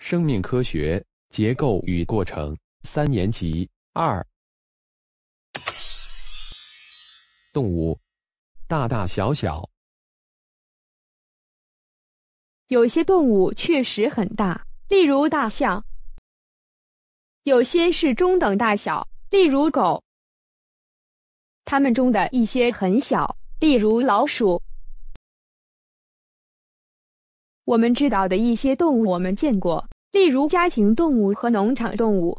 生命科学：结构与过程，三年级二。动物，大大小小。有些动物确实很大，例如大象；有些是中等大小，例如狗；它们中的一些很小，例如老鼠。我们知道的一些动物，我们见过，例如家庭动物和农场动物。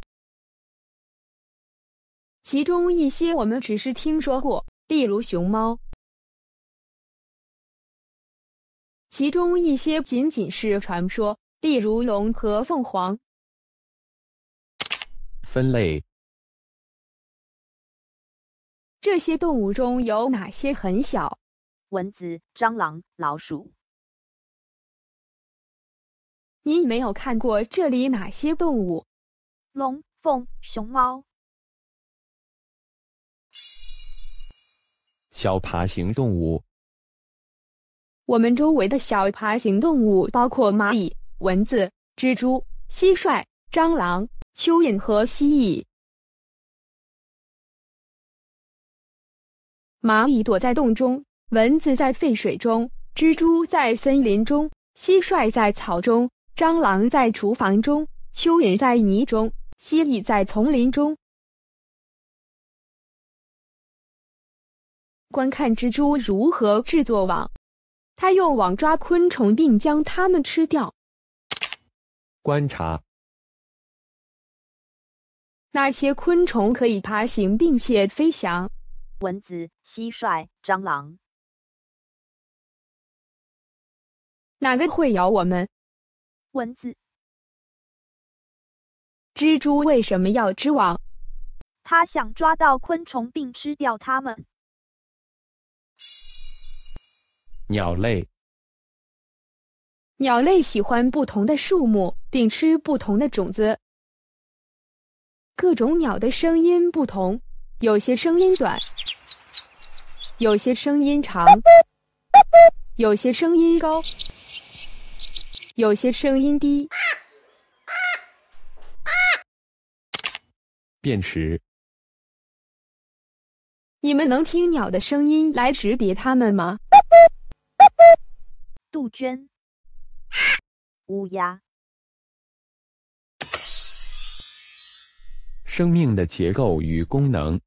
其中一些我们只是听说过，例如熊猫。其中一些仅仅是传说，例如龙和凤凰。分类。这些动物中有哪些很小？蚊子、蟑螂、老鼠。你没有看过这里哪些动物？龙、凤、熊猫、小爬行动物。我们周围的小爬行动物包括蚂蚁、蚊子、蜘蛛、蟋蟀、蟑螂、蚯蚓和蜥蜴。蚂蚁躲在洞中，蚊子在沸水中，蜘蛛在森林中，蟋蟀在草中。蟑螂在厨房中，蚯蚓在泥中，蜥蜴在丛林中。观看蜘蛛如何制作网，它用网抓昆虫，并将它们吃掉。观察那些昆虫可以爬行并且飞翔：蚊子、蟋蟀、蟑螂，哪个会咬我们？蚊子、蜘蛛为什么要织网？它想抓到昆虫并吃掉它们。鸟类，鸟类喜欢不同的树木，并吃不同的种子。各种鸟的声音不同，有些声音短，有些声音长，有些声音高。有些声音低，便池，你们能听鸟的声音来识别它们吗？杜鹃，乌鸦。生命的结构与功能，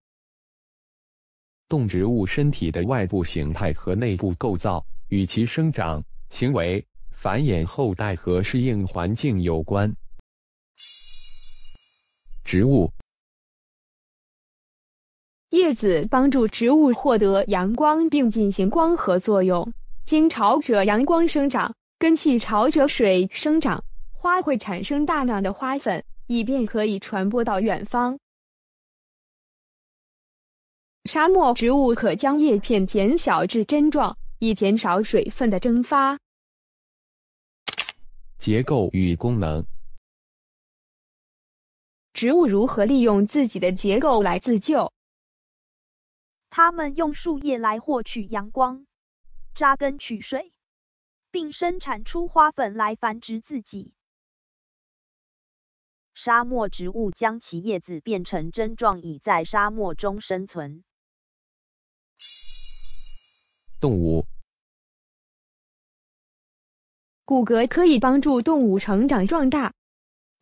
动植物身体的外部形态和内部构造与其生长、行为。繁衍后代和适应环境有关。植物叶子帮助植物获得阳光并进行光合作用，经朝着阳光生长，根系朝着水生长。花会产生大量的花粉，以便可以传播到远方。沙漠植物可将叶片减小至针状，以减少水分的蒸发。结构与功能。植物如何利用自己的结构来自救？它们用树叶来获取阳光，扎根取水，并生产出花粉来繁殖自己。沙漠植物将其叶子变成针状，以在沙漠中生存。动物。骨骼可以帮助动物成长壮大，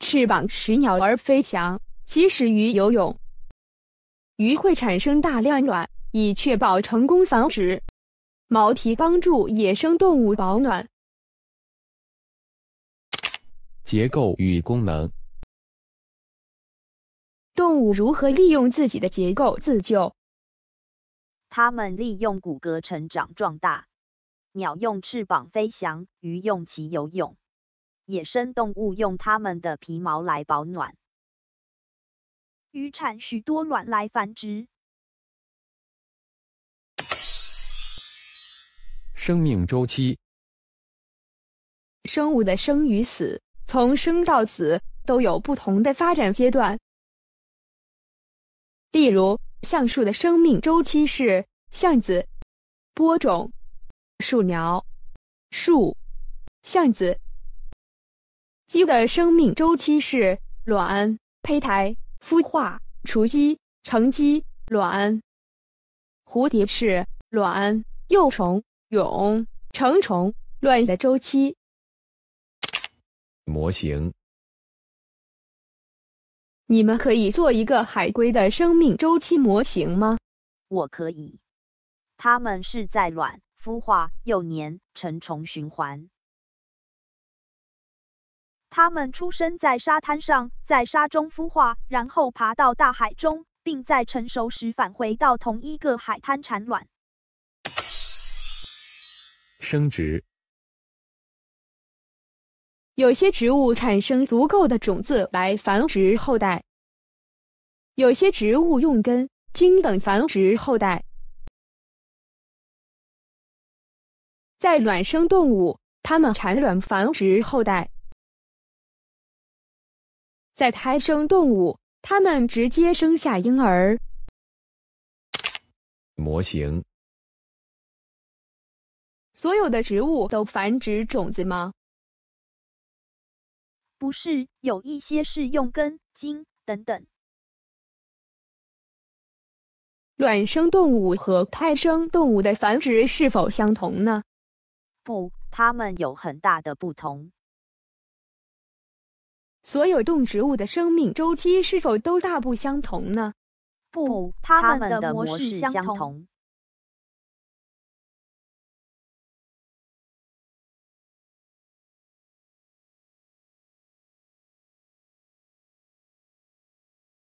翅膀使鸟儿飞翔，即使鱼游泳。鱼会产生大量卵，以确保成功繁殖。毛皮帮助野生动物保暖。结构与功能：动物如何利用自己的结构自救？它们利用骨骼成长壮大。鸟用翅膀飞翔，鱼用鳍游泳，野生动物用它们的皮毛来保暖。鱼产许多卵来繁殖。生命周期：生物的生与死，从生到死都有不同的发展阶段。例如，橡树的生命周期是：橡子、播种。树苗、树、巷子、鸡的生命周期是卵、胚胎、孵化、雏鸡、成鸡、卵。蝴蝶是卵、幼虫、蛹、成虫、卵的周期模型。你们可以做一个海龟的生命周期模型吗？我可以。它们是在卵。孵化幼年成虫循环。它们出生在沙滩上，在沙中孵化，然后爬到大海中，并在成熟时返回到同一个海滩产卵。生殖。有些植物产生足够的种子来繁殖后代，有些植物用根、茎等繁殖后代。在卵生动物，它们产卵繁殖后代；在胎生动物，它们直接生下婴儿。模型。所有的植物都繁殖种子吗？不是，有一些是用根、茎等等。卵生动物和胎生动物的繁殖是否相同呢？不，它们有很大的不同。所有动植物的生命周期是否都大不相同呢？不，它们的模式相同。